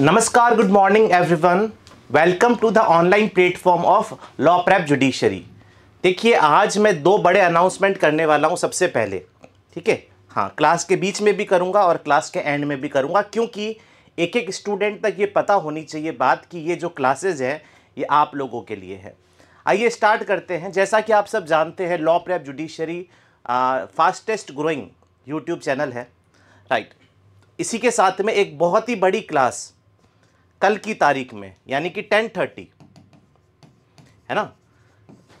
नमस्कार good morning everyone welcome to the online platform of law prep judiciary देखिए आज मैं दो बड़े अनाउंसमेंट करने वाला हूँ सबसे पहले ठीक है हाँ क्लास के बीच में भी करूँगा और क्लास के एंड में भी करूँगा क्योंकि एक एक स्टूडेंट तक ये पता होनी चाहिए बात कि ये जो क्लासेज हैं ये आप लोगों के लिए है आइए स्टार्ट करते हैं जैसा कि आप सब जानते हैं law prep judiciary fastest growing YouTube channel है राइट इसी के साथ में एक बहुत ही बड़ी क्लास कल की तारीख में यानी कि टेन थर्टी है ना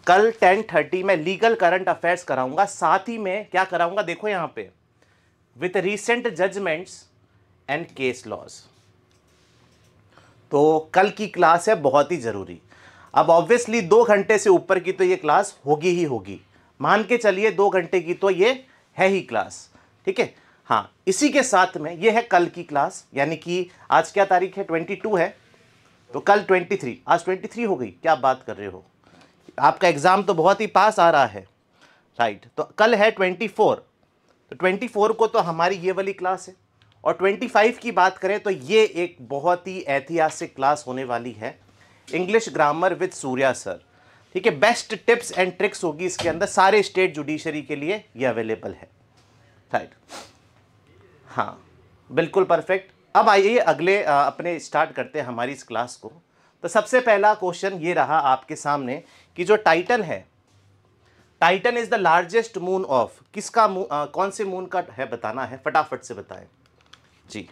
कल टेन थर्टी में लीगल करंट अफेयर्स कराऊंगा साथ ही में क्या कराऊंगा देखो यहां पे with recent judgments and case laws तो कल की क्लास है बहुत ही ज़रूरी अब ऑब्वियसली दो घंटे से ऊपर की तो ये क्लास होगी ही होगी मान के चलिए दो घंटे की तो ये है ही क्लास ठीक है हाँ इसी के साथ में ये है कल की क्लास यानी कि आज क्या तारीख है ट्वेंटी टू है तो कल ट्वेंटी थ्री आज ट्वेंटी थ्री हो गई क्या बात कर रहे हो आपका एग्ज़ाम तो बहुत ही पास आ रहा है राइट तो कल है ट्वेंटी फोर तो ट्वेंटी फोर को तो हमारी ये वाली क्लास है और ट्वेंटी फाइव की बात करें तो ये एक बहुत ही ऐतिहासिक क्लास होने वाली है English grammar with Surya sir ठीक है बेस्ट टिप्स एंड ट्रिक्स होगी इसके अंदर सारे स्टेट जुडिशरी के लिए ये अवेलेबल है राइट हाँ बिल्कुल परफेक्ट अब आइए अगले आ, अपने स्टार्ट करते हैं हमारी इस क्लास को तो सबसे पहला क्वेश्चन ये रहा आपके सामने कि जो टाइटन है Titan is the largest moon of किसका मून कौन से मून का है बताना है फटाफट से बताएं जी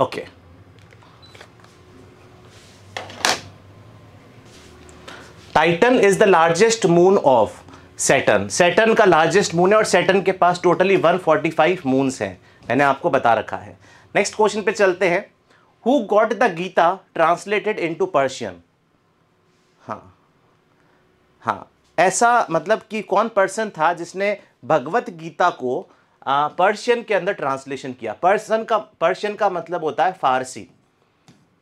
okay Titan is the largest moon of Saturn Saturn का लार्जेस्ट मून है और सेटन के पास टोटली 145 मून्स हैं मैंने आपको बता रखा है नेक्स्ट क्वेश्चन पे चलते हैं who got the Gita translated to Persian हाँ हाँ ऐसा मतलब कि कौन पर्सन था जिसने भगवत गीता को पर्शियन के अंदर ट्रांसलेशन किया पर्सन का पर्शियन का मतलब होता है फारसी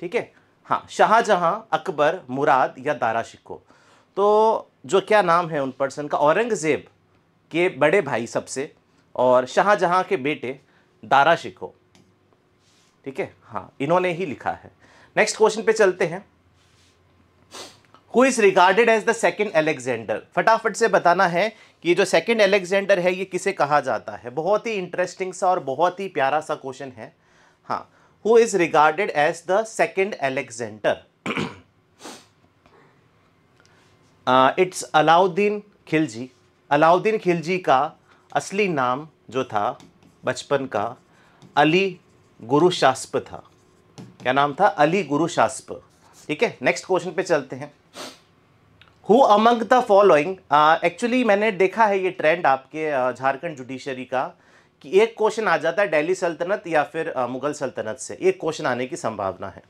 ठीक है हाँ शाहजहाँ अकबर मुराद या दारा शिको तो जो क्या नाम है उन पर्सन का औरंगज़ेब के बड़े भाई सबसे और शाहजहाँ के बेटे दारा शिको ठीक है हाँ इन्होंने ही लिखा है नेक्स्ट क्वेश्चन पे चलते हैं who is regarded as the second Alexander फटाफट से बताना है कि जो सेकेंड एलेक्जेंडर है ये किसे कहा जाता है बहुत ही इंटरेस्टिंग सा और बहुत ही प्यारा सा क्वेश्चन है हाँ who is regarded as the second Alexander it's Alauddin Khilji Alauddin Khilji का असली नाम जो था बचपन का अली गुरु शास्प था क्या नाम था अली गुरु शास्प ठीक है नेक्स्ट क्वेश्चन पे चलते हैं who among the following actually मैंने देखा है ये ट्रेंड आपके uh, झारखंड जुडिशरी का कि एक क्वेश्चन आ जाता है दिल्ली सल्तनत या फिर uh, मुगल सल्तनत से एक क्वेश्चन आने की संभावना है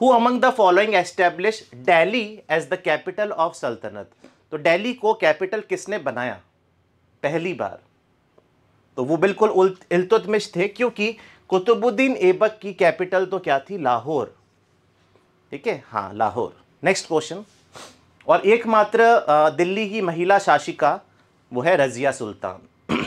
who among the following establish Delhi as the capital of सल्तनत तो डेली को कैपिटल किसने बनाया पहली बार तो वो बिल्कुल इल्तुतमिश थे क्योंकि कुतुबुद्दीन एबक की कैपिटल तो क्या थी लाहौर ठीक है हाँ लाहौर नेक्स्ट क्वेश्चन और एकमात्र दिल्ली की महिला शासिका वो है Razia Sultan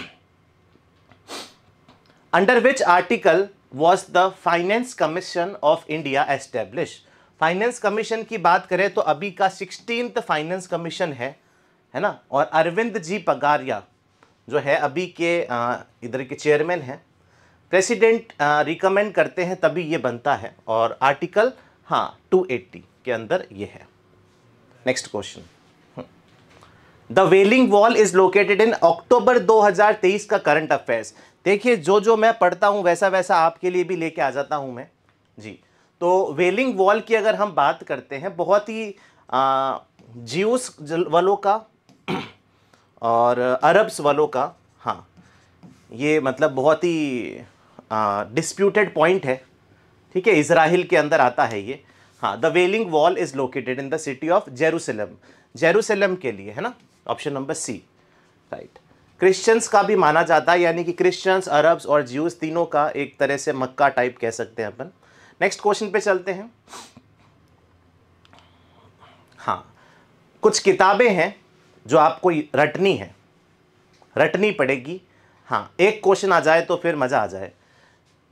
under which article was the finance commission of India establish finance commission की बात करें तो अभी का सिक्सटीन फाइनेंस कमीशन है है ना और अरविंद जी पगारिया जो है अभी के इधर के चेयरमैन हैं प्रेसिडेंट रिकमेंड करते हैं तभी ये बनता है और आर्टिकल हाँ 280 के अंदर ये है next question the wailing wall is located in October 2023 का करंट अफेयर्स देखिए जो जो मैं पढ़ता हूँ वैसा वैसा आपके लिए भी लेके आ जाता हूँ मैं जी तो वेलिंग वॉल की अगर हम बात करते हैं बहुत ही जियोस वालों का और अरब्स वालों का हाँ ये मतलब बहुत ही डिस्प्यूटेड पॉइंट है ठीक है इसराइल के अंदर आता है ये हाँ the wailing wall is located in the city of Jerusalem Jerusalem के लिए है ना option number C right Christians का भी माना जाता है यानी कि क्रिश्चियंस अरब्स और ज्यूस तीनों का एक तरह से मक्का टाइप कह सकते हैं अपन नेक्स्ट क्वेश्चन पे चलते हैं हाँ कुछ किताबें हैं जो आपको रटनी है रटनी पड़ेगी हाँ एक क्वेश्चन आ जाए तो फिर मज़ा आ जाए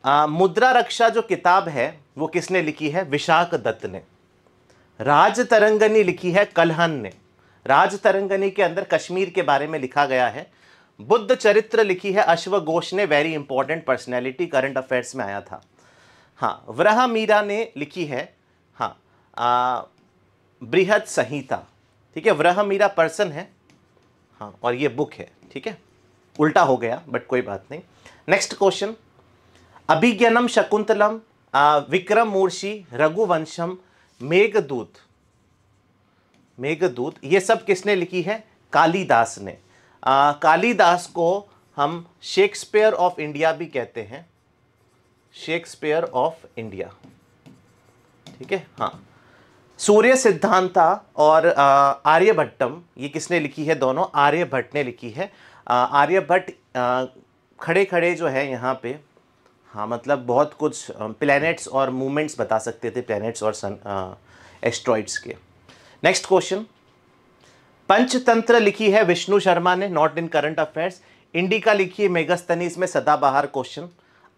आ, मुद्रा रक्षा जो किताब है वो किसने लिखी है विशाख दत्त ने राज तरंगनी लिखी है कलहन ने राज तरंगनी के अंदर कश्मीर के बारे में लिखा गया है बुद्ध चरित्र लिखी है अश्वघोष ने very important personality current affairs में आया था हाँ व्रह मीरा ने लिखी है हाँ बृहद संहिता ठीक है व्रह मीरा पर्सन है हाँ और ये बुक है ठीक है उल्टा हो गया बट कोई बात नहीं नेक्स्ट क्वेश्चन अभिज्ञानम शकुंतलम विक्रम मूर्षि रघुवंशम मेघदूत मेघदूत ये सब किसने लिखी है कालीदास ने कालीदास को हम शेक्सपियर ऑफ इंडिया भी कहते हैं शेक्सपियर ऑफ इंडिया ठीक है हाँ सूर्य सिद्धांता और आर्यभट्टम ये किसने लिखी है दोनों आर्यभट्ट ने लिखी है आर्यभट्ट खड़े खड़े जो है यहाँ पे हाँ मतलब बहुत कुछ प्लैनेट्स और मूवमेंट्स बता सकते थे प्लैनेट्स और सन एस्ट्रॉइड्स के नेक्स्ट क्वेश्चन पंचतंत्र लिखी है विष्णु शर्मा ने not in current affairs Indica लिखी है मेगस्तनी इसमें सदाबहार क्वेश्चन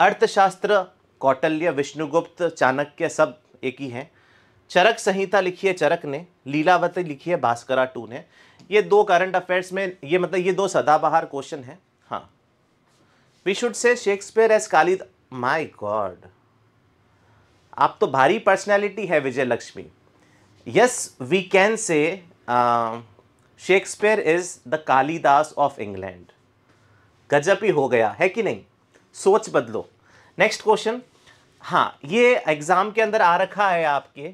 अर्थशास्त्र कौटल्य विष्णुगुप्त चाणक्य सब एक ही हैं चरक संहिता लिखी है चरक ने लीलावती लिखी है भास्करा टू ने ये दो करंट अफेयर्स में ये मतलब ये दो सदाबहार क्वेश्चन हैं हाँ we should say Shakespeare as Kalidas my god आप तो भारी पर्सनैलिटी है Vijay Lakshmi yes we can say Shakespeare is the Kalidas of England गजब ही हो गया है कि नहीं सोच बदलो नेक्स्ट क्वेश्चन हाँ ये एग्ज़ाम के अंदर आ रखा है आपके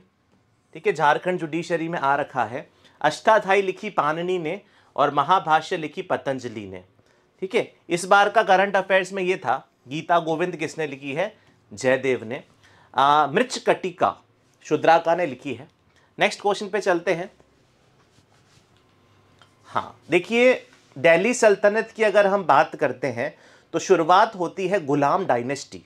ठीक है झारखंड जुडिशरी में आ रखा है अष्टाध्यायी लिखी पाननी ने और महाभाष्य लिखी पतंजलि ने ठीक है इस बार का करंट अफेयर्स में ये था गीता गोविंद किसने लिखी है जयदेव ने मृच कटिका शुद्राका ने लिखी है नेक्स्ट क्वेश्चन पे चलते हैं हाँ देखिए दिल्ली सल्तनत की अगर हम बात करते हैं तो शुरुआत होती है गुलाम डायनेस्टी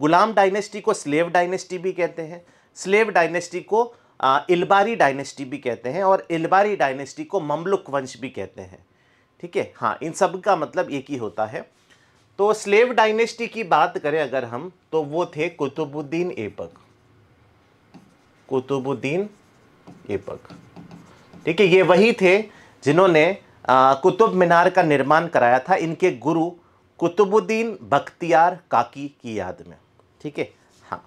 गुलाम डायनेस्टी को स्लेव डायनेस्टी भी कहते हैं स्लेव डायनेस्टी को आ, इलबारी डायनेस्टी भी कहते हैं और इलबारी डायनेस्टी को ममलुक वंश भी कहते हैं ठीक है हाँ इन सब का मतलब एक ही होता है तो स्लेव डायनेस्टी की बात करें अगर हम तो वो थे कुतुबुद्दीन एपक कुतुबुद्दीन एपक ठीक है ये वही थे जिन्होंने कुतुब मीनार का निर्माण कराया था इनके गुरु कुतुबुद्दीन बख्तियार काकी की याद में ठीक है हाँ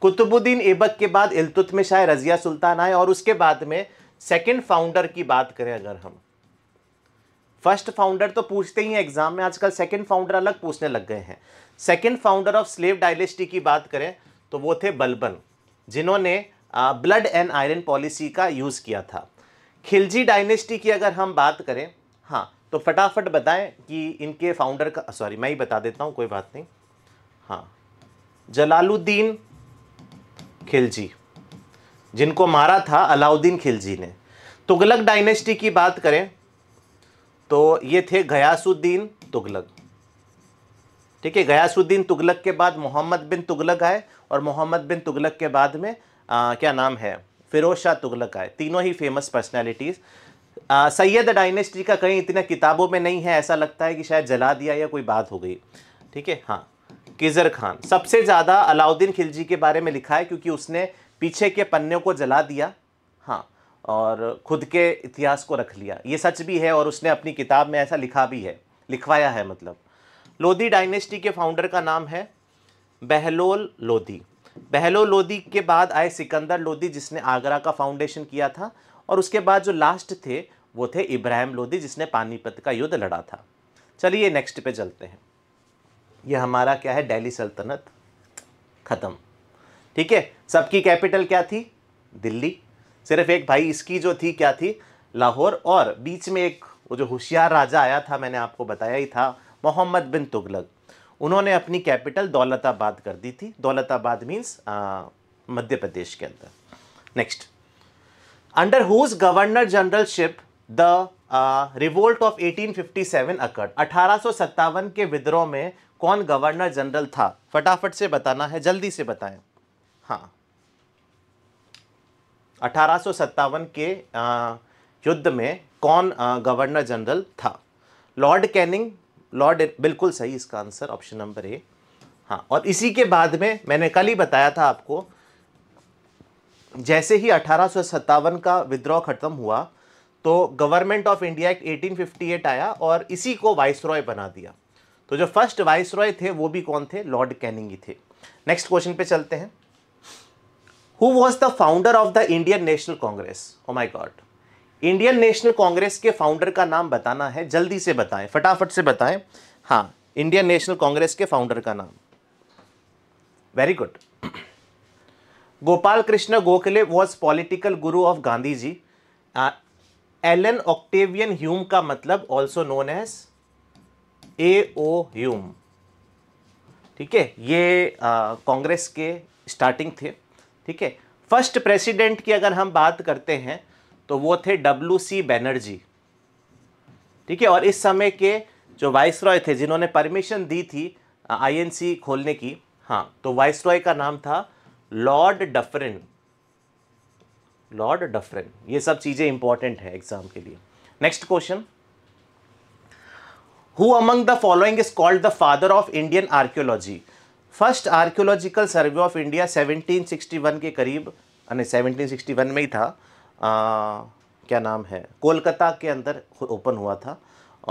कुतुबुद्दीन ऐबक के बाद इल्तुतमिशाह रजिया सुल्तान आए और उसके बाद में सेकंड फाउंडर की बात करें अगर हम फर्स्ट फाउंडर तो पूछते ही हैं एग्जाम में आजकल सेकंड फाउंडर अलग पूछने लग गए हैं second founder of slave dynasty की बात करें तो वो थे बलबन जिन्होंने blood and iron policy use यूज़ किया था खिलजी डायनेस्टी की अगर हम बात करें हाँ तो फटाफट बताएं कि इनके फाउंडर का सॉरी मैं ही बता देता हूँ कोई बात नहीं हाँ जलालुद्दीन खिलजी जिनको मारा था अलाउद्दीन खिलजी ने तुगलक डायनेस्टी की बात करें तो ये थे गयासुद्दीन तुगलक ठीक है गयासुद्दीन तुगलक के बाद मोहम्मद बिन तुगलक आए और मोहम्मद बिन तुगलक के बाद में आ, क्या नाम है फिरोज शाह तुगलक आए तीनों ही फेमस पर्सनैलिटीज़ सैयद डायनेस्टी का कहीं इतना किताबों में नहीं है ऐसा लगता है कि शायद जला दिया या कोई बात हो गई ठीक है हाँ किजर खान सबसे ज़्यादा अलाउद्दीन खिलजी के बारे में लिखा है क्योंकि उसने पीछे के पन्नों को जला दिया हाँ और खुद के इतिहास को रख लिया ये सच भी है और उसने अपनी किताब में ऐसा लिखा भी है लिखवाया है मतलब लोधी डायनेस्टी के फाउंडर का नाम है बहलोल लोधी बहलो लोदी के बाद आए सिकंदर लोदी जिसने आगरा का फाउंडेशन किया था और उसके बाद जो लास्ट थे वो थे इब्राहिम लोदी जिसने पानीपत का युद्ध लड़ा था चलिए नेक्स्ट पे चलते हैं ये हमारा क्या है दिल्ली सल्तनत ख़त्म ठीक है सबकी कैपिटल क्या थी दिल्ली सिर्फ एक भाई इसकी जो थी क्या थी लाहौर और बीच में एक वो जो होशियार राजा आया था मैंने आपको बताया ही था मोहम्मद बिन तुगलक उन्होंने अपनी कैपिटल दौलताबाद कर दी थी दौलताबाद मीन्स मध्य प्रदेश के अंदर next under whose governor generalship the revolt of 1857 occurred अठारह के विद्रोह में कौन गवर्नर जनरल था फटाफट से बताना है जल्दी से बताएं हाँ अठारह के युद्ध में कौन गवर्नर जनरल था लॉर्ड कैनिंग लॉर्ड बिल्कुल सही इसका आंसर ऑप्शन नंबर ए हाँ और इसी के बाद में मैंने कल ही बताया था आपको जैसे ही अठारह का विद्रोह खत्म हुआ तो गवर्नमेंट ऑफ इंडिया एक्ट 1858 आया और इसी को वाइस रॉय बना दिया तो जो फर्स्ट वाइस रॉय थे वो भी कौन थे लॉर्ड कैनिंग थे नेक्स्ट क्वेश्चन पे चलते हैं who was the founder of the Indian National Congress oh my god Indian National Congress के फाउंडर का नाम बताना है जल्दी से बताएं फटाफट से बताएं हाँ इंडियन नेशनल कांग्रेस के फाउंडर का नाम very good Gopal Krishna Gokhale was political guru of Gandhi ji Allan Octavian Hume का मतलब also known as A O Hume ठीक है ये कांग्रेस के स्टार्टिंग थे ठीक है फर्स्ट प्रेसिडेंट की अगर हम बात करते हैं तो वो थे डब्ल्यू सी बैनर्जी ठीक है और इस समय के जो वाइस रॉय थे जिन्होंने परमिशन दी थी आईएनसी खोलने की हाँ तो वाइस रॉय का नाम था लॉर्ड डफरिन लॉर्ड डफरिन ये सब चीज़ें इंपॉर्टेंट है एग्जाम के लिए next question who among the following is called the father of Indian archaeology first archaeological survey of India 1761 के करीब यानी 1761 में ही था आ, क्या नाम है कोलकाता के अंदर ओपन हुआ था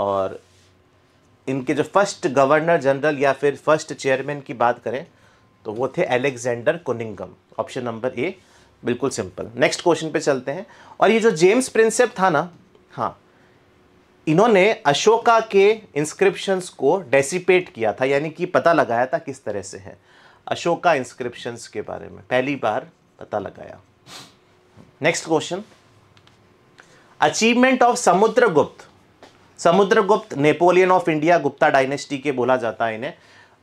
और इनके जो फर्स्ट गवर्नर जनरल या फिर फर्स्ट चेयरमैन की बात करें तो वो थे Alexander Cunningham option number A बिल्कुल सिंपल नेक्स्ट क्वेश्चन पे चलते हैं और ये जो जेम्स प्रिंसेप था ना हाँ इन्होंने अशोका के इंस्क्रिप्शंस को डेसिपेट किया था यानी कि पता लगाया था किस तरह से है अशोका इंस्क्रिप्शंस के बारे में पहली बार पता लगाया next question achievement of Samudragupta Samudragupta Napoleon of India Gupta dynasty के बोला जाता है इन्हें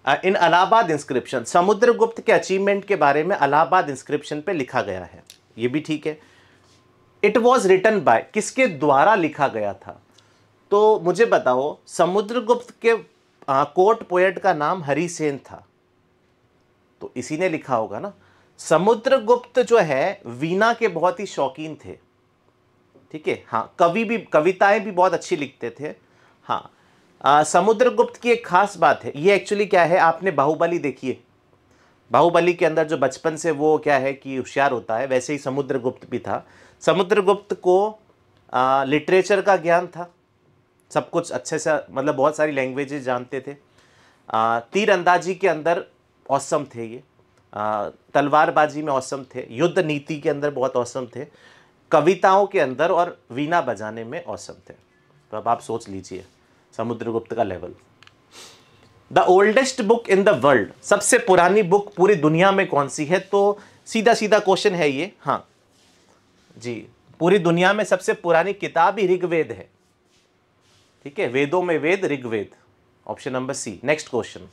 uh, in Allahabad inscription Samudragupta के अचीवमेंट के बारे में अलाहाबाद इंस्क्रिप्शन पे लिखा गया है ये भी ठीक है इट वॉज रिटर्न बाय किसके द्वारा लिखा गया था तो मुझे बताओ समुद्रगुप्त के आ, कोर्ट पोएट का नाम हरिसेन था तो इसी ने लिखा होगा ना समुद्रगुप्त जो है वीणा के बहुत ही शौकीन थे ठीक है हाँ कवि भी कविताएं भी बहुत अच्छी लिखते थे हाँ आ, समुद्रगुप्त की एक खास बात है ये एक्चुअली क्या है आपने बाहुबली देखी है बाहुबली के अंदर जो बचपन से वो क्या है कि होशियार होता है वैसे ही समुद्रगुप्त भी था समुद्रगुप्त को आ, लिटरेचर का ज्ञान था सब कुछ अच्छे से मतलब बहुत सारी लैंग्वेजेस जानते थे तीर अंदाजी के अंदर औसम थे ये तलवारबाजी में औसम थे युद्ध नीति के अंदर बहुत औसम थे कविताओं के अंदर और वीणा बजाने में औसम थे तो अब आप सोच लीजिए समुद्रगुप्त का level the oldest book in the world सबसे पुरानी बुक पूरी दुनिया में कौन सी है तो सीधा सीधा क्वेश्चन है ये हाँ जी पूरी दुनिया में सबसे पुरानी किताब ही ऋग्वेद है ठीक है वेदों में Veda Rigveda option number C next question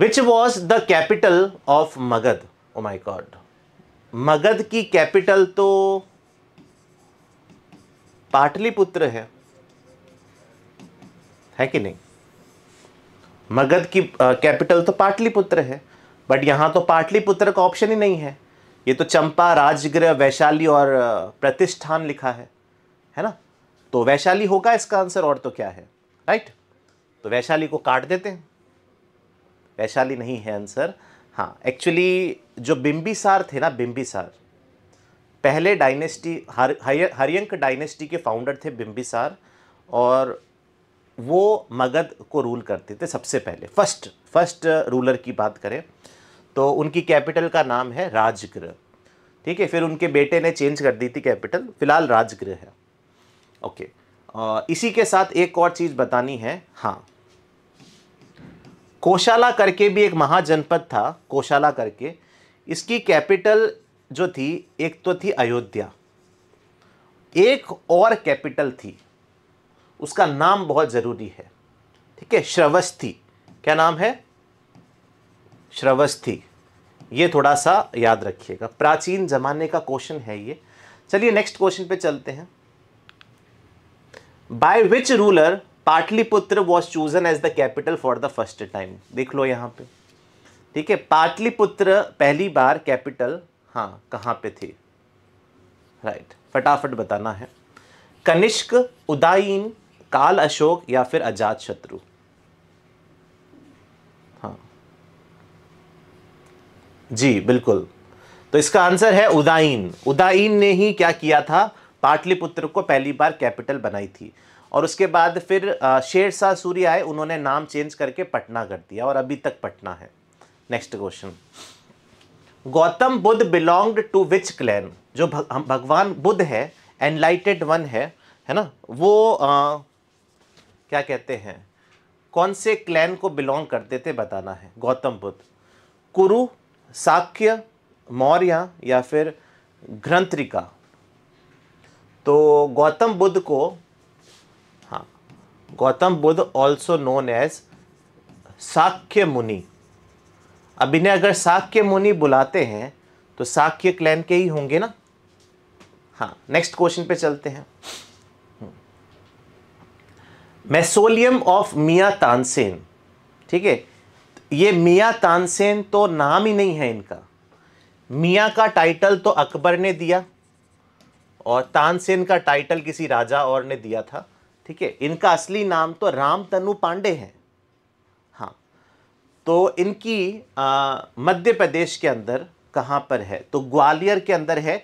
which was the capital of Magadh oh my god Magadh की कैपिटल तो पाटलिपुत्र है है कि नहीं मगध की कैपिटल uh, तो पाटलिपुत्र है बट यहां तो पाटलिपुत्र का ऑप्शन ही नहीं है ये तो चंपा राजगृह वैशाली और uh, प्रतिष्ठान लिखा है है ना तो वैशाली होगा इसका आंसर और तो क्या है राइट तो वैशाली को काट देते हैं वैशाली नहीं है आंसर हाँ एक्चुअली जो बिम्बिसार थे ना बिम्बिसार पहले डायनेस्टी हर हरियंक डायनेस्टी के फाउंडर थे बिम्बिसार और वो मगध को रूल करते थे सबसे पहले फर्स्ट फर्स्ट रूलर की बात करें तो उनकी कैपिटल का नाम है राजगृह ठीक है फिर उनके बेटे ने चेंज कर दी थी कैपिटल फिलहाल राजगृह है ओके इसी के साथ एक और चीज़ बतानी है हाँ कोशाला करके भी एक महाजनपद था कोशाला करके इसकी कैपिटल जो थी एक तो थी अयोध्या एक और कैपिटल थी उसका नाम बहुत ज़रूरी है ठीक है श्रवस्थी क्या नाम है श्रवस्थी ये थोड़ा सा याद रखिएगा प्राचीन ज़माने का क्वेश्चन है ये चलिए नेक्स्ट क्वेश्चन पे चलते हैं by which ruler Pataliputra was chosen as the capital for the first time देख लो यहाँ पे ठीक है पाटलिपुत्र पहली बार कैपिटल हाँ कहाँ पे थी राइट right. फटाफट बताना है कनिष्क उदायीन काल अशोक या फिर अजात शत्रु हाँ जी बिल्कुल तो इसका आंसर है उदायीन उदायीन ने ही क्या किया था पाटलिपुत्र को पहली बार कैपिटल बनाई थी और उसके बाद फिर शेर शाह सूरी आए उन्होंने नाम चेंज करके पटना कर दिया और अभी तक पटना है next question Gautam Buddha belonged to which clan जो भगवान बुद्ध है एनलाइटेड वन है है ना वो आ, क्या कहते हैं कौन से क्लैन को बिलोंग करते थे बताना है गौतम बुद्ध कुरु साख्य मौर्य या फिर ग्रंत्रिका तो गौतम बुद्ध को Gautam Buddha also known as Shakya Muni अब इन्हें अगर साक्य मुनि बुलाते हैं तो साक्य क्लैन के ही होंगे ना हाँ नेक्स्ट क्वेश्चन पे चलते हैं मैसोलियम ऑफ मिया तानसेन ठीक है ये मिया तानसेन तो नाम ही नहीं है इनका मियाँ का टाइटल तो अकबर ने दिया और तानसेन का टाइटल किसी राजा और ने दिया था ठीक है इनका असली नाम तो राम तनु पांडे है हाँ तो इनकी मध्य प्रदेश के अंदर कहाँ पर है तो ग्वालियर के अंदर है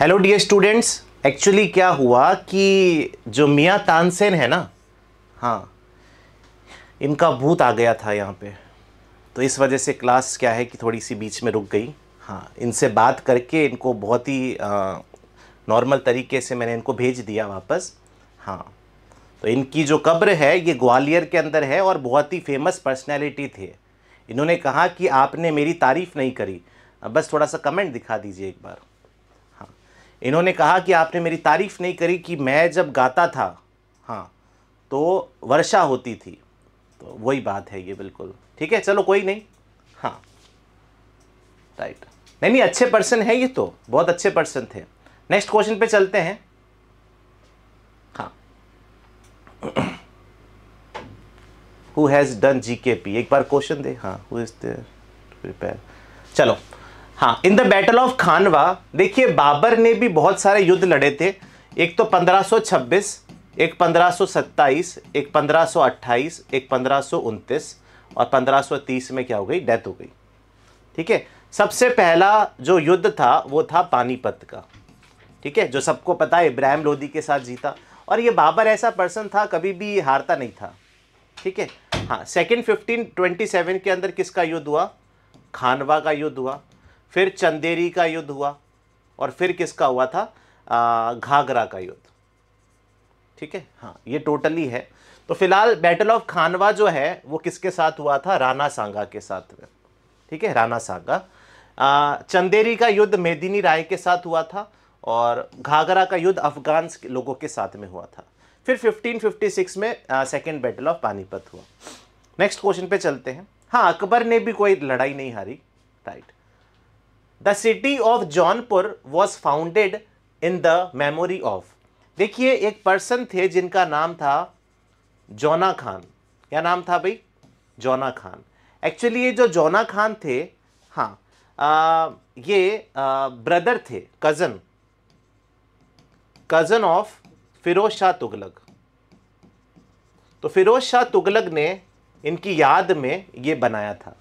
हेलो डियर स्टूडेंट्स एक्चुअली क्या हुआ कि जो मियाँ तानसेन है ना हाँ इनका भूत आ गया था यहाँ पे तो इस वजह से क्लास क्या है कि थोड़ी सी बीच में रुक गई हाँ इनसे बात करके इनको बहुत ही नॉर्मल तरीके से मैंने इनको भेज दिया वापस हाँ तो इनकी जो कब्र है ये ग्वालियर के अंदर है और बहुत ही फेमस पर्सनैलिटी थे इन्होंने कहा कि आपने मेरी तारीफ़ नहीं करी बस थोड़ा सा कमेंट दिखा दीजिए एक बार इन्होंने कहा कि आपने मेरी तारीफ़ नहीं करी कि मैं जब गाता था हाँ तो वर्षा होती थी तो वही बात है ये बिल्कुल ठीक है चलो कोई नहीं हाँ राइट नहीं नहीं अच्छे पर्सन है ये तो बहुत अच्छे पर्सन थे नेक्स्ट क्वेश्चन पे चलते हैं हाँ हु हैज़ डन जी के पी एक बार क्वेश्चन दे हाँ हु इज़ देयर प्रिपेयर चलो हाँ in the battle of Khanwa देखिए बाबर ने भी बहुत सारे युद्ध लड़े थे एक तो 1526 एक 1527 एक 1528 एक पंद्रह और 1530 में क्या हो गई डेथ हो गई ठीक है सबसे पहला जो युद्ध था वो था पानीपत का ठीक है जो सबको पता है इब्राहिम लोधी के साथ जीता और ये बाबर ऐसा पर्सन था कभी भी हारता नहीं था ठीक है हाँ सेकेंड फिफ्टीन ट्वेंटी सेवन के अंदर किसका युद्ध हुआ खानवा का युद्ध हुआ फिर चंदेरी का युद्ध हुआ और फिर किसका हुआ था घाघरा का युद्ध ठीक है हाँ ये टोटली है तो फिलहाल बैटल ऑफ खानवा जो है वो किसके साथ हुआ था राणा सांगा के साथ में ठीक है राणा सांगा चंदेरी का युद्ध मेदिनी राय के साथ हुआ था और घाघरा का युद्ध अफगान लोगों के साथ में हुआ था फिर 1556 में सेकेंड बैटल ऑफ पानीपत हुआ नेक्स्ट क्वेश्चन पे चलते हैं हाँ अकबर ने भी कोई लड़ाई नहीं हारी right the city of Jaunpur was founded in the memory of देखिए एक पर्सन थे जिनका नाम था जौना खान क्या नाम था भाई जौना खान एक्चुअली ये जो जौना खान थे हाँ आ, ये आ, ब्रदर थे cousin cousin of Firoz Shah Tughlaq तो फिरोज शाह तुगलक ने इनकी याद में ये बनाया था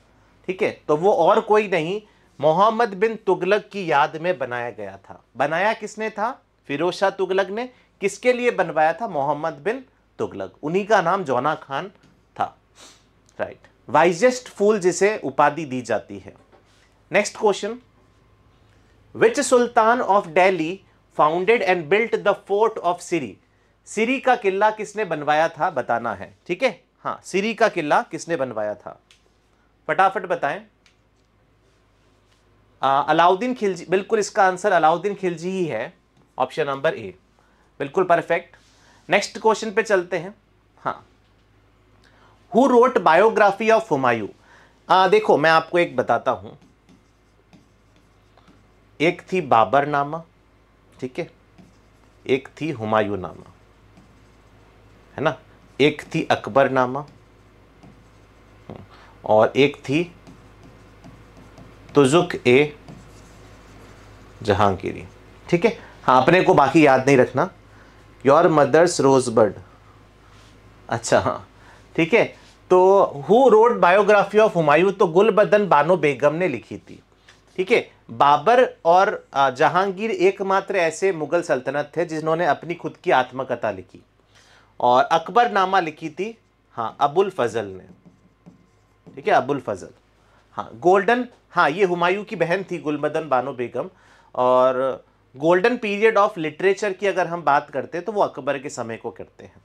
ठीक है तो वो और कोई नहीं मोहम्मद बिन तुगलक की याद में बनाया गया था बनाया किसने था फिरोज शाह तुगलक ने किसके लिए बनवाया था मोहम्मद बिन तुगलक उन्हीं का नाम जौना खान था राइट वाइजेस्ट फूल जिसे उपाधि दी जाती है next question which sultan of Delhi founded and built the fort of Siri Siri का किला किसने बनवाया था बताना है ठीक है हाँ सिरी का किला किसने बनवाया था फटाफट बताएं अलाउद्दीन खिलजी बिल्कुल इसका आंसर अलाउद्दीन खिलजी ही है ऑप्शन नंबर ए बिल्कुल परफेक्ट नेक्स्ट क्वेश्चन पे चलते हैं हाँ who wrote biography of Humayun देखो मैं आपको एक बताता हूं एक थी बाबर नामा ठीक है एक थी हुमायूं नामा है ना एक थी अकबर नामा और एक थी तुजुक ए जहांगीरी ठीक है हाँ अपने को बाकी याद नहीं रखना योर मदर्स रोजबर्ड अच्छा हाँ ठीक है तो who wrote biography of Humayun तो गुलबदन बानो बेगम ने लिखी थी ठीक है बाबर और जहांगीर एकमात्र ऐसे मुगल सल्तनत थे जिन्होंने अपनी खुद की आत्मकथा लिखी और अकबर नामा लिखी थी हाँ अबुल फजल ने ठीक है अबुल फजल हाँ गोल्डन हाँ ये हुमायूं की बहन थी गुलमदन बानो बेगम और गोल्डन पीरियड ऑफ लिटरेचर की अगर हम बात करते हैं तो वो अकबर के समय को करते हैं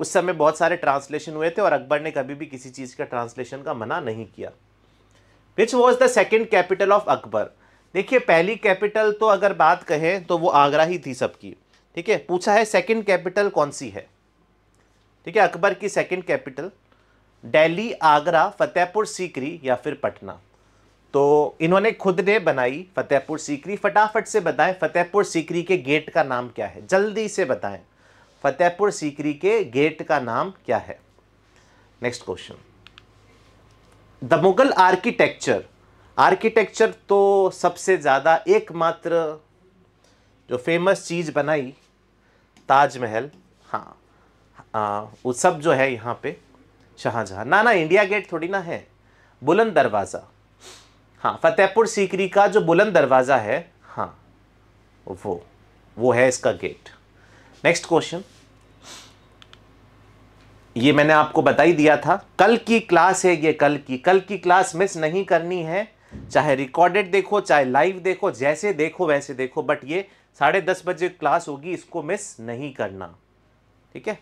उस समय बहुत सारे ट्रांसलेशन हुए थे और अकबर ने कभी भी किसी चीज़ का ट्रांसलेशन का मना नहीं किया which was the second capital of Akbar देखिए पहली कैपिटल तो अगर बात कहें तो वो आगरा ही थी सबकी ठीक है पूछा है सेकेंड कैपिटल कौन सी है ठीक है अकबर की सेकेंड कैपिटल दिल्ली आगरा फतेहपुर सीकरी या फिर पटना तो इन्होंने खुद ने बनाई फतेहपुर सीकरी फटाफट से बताएं फतेहपुर सीकरी के गेट का नाम क्या है जल्दी से बताएं फतेहपुर सीकरी के गेट का नाम क्या है next question the Mughal architecture architecture तो सबसे ज़्यादा एकमात्र जो फेमस चीज़ बनाई ताजमहल हाँ आ, वो सब जो है यहाँ पे शाहजहाँ ना ना इंडिया गेट थोड़ी ना है बुलंद दरवाज़ा हाँ फतेहपुर सीकरी का जो बुलंद दरवाज़ा है हाँ वो वो है इसका गेट नेक्स्ट क्वेश्चन ये मैंने आपको बता ही दिया था कल की क्लास है ये कल की कल की क्लास मिस नहीं करनी है चाहे रिकॉर्डेड देखो चाहे लाइव देखो जैसे देखो वैसे देखो बट ये साढ़े दस बजे क्लास होगी इसको मिस नहीं करना ठीक है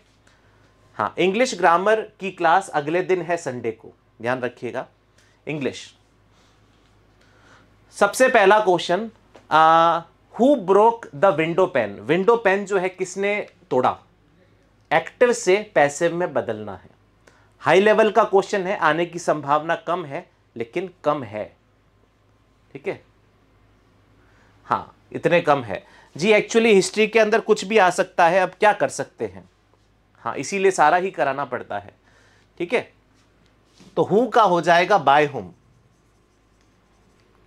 हाँ इंग्लिश ग्रामर की क्लास अगले दिन है संडे को ध्यान रखिएगा इंग्लिश सबसे पहला question who broke the window pane window pane जो है किसने तोड़ा एक्टिव से पैसे में बदलना है हाई लेवल का क्वेश्चन है आने की संभावना कम है लेकिन कम है ठीक है हाँ इतने कम है जी एक्चुअली हिस्ट्री के अंदर कुछ भी आ सकता है अब क्या कर सकते हैं हाँ इसीलिए सारा ही कराना पड़ता है ठीक है तो हु का हो जाएगा बाय होम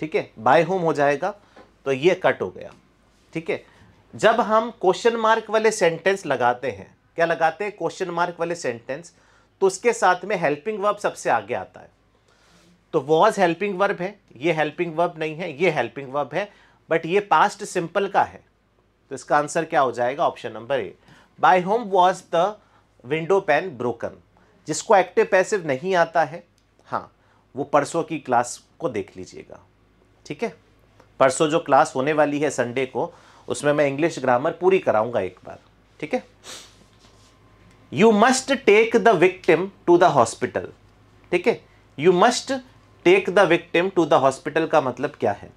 ठीक है बाय होम हो जाएगा तो ये कट हो गया ठीक है जब हम क्वेश्चन मार्क वाले सेंटेंस लगाते हैं क्या लगाते हैं क्वेश्चन मार्क वाले सेंटेंस तो उसके साथ में हेल्पिंग वर्ब सबसे आगे आता है तो वॉज हेल्पिंग वर्ब है ये हेल्पिंग वर्ब नहीं है ये हेल्पिंग वर्ब है बट ये पास्ट सिंपल का है तो इसका आंसर क्या हो जाएगा option number A by whom was the window pane broken जिसको एक्टिव पैसिव नहीं आता है हाँ वो परसों की क्लास को देख लीजिएगा ठीक है परसों जो क्लास होने वाली है संडे को उसमें मैं इंग्लिश ग्रामर पूरी कराऊंगा एक बार ठीक है you must take the victim to the hospital ठीक है you must take the victim to the hospital का मतलब क्या है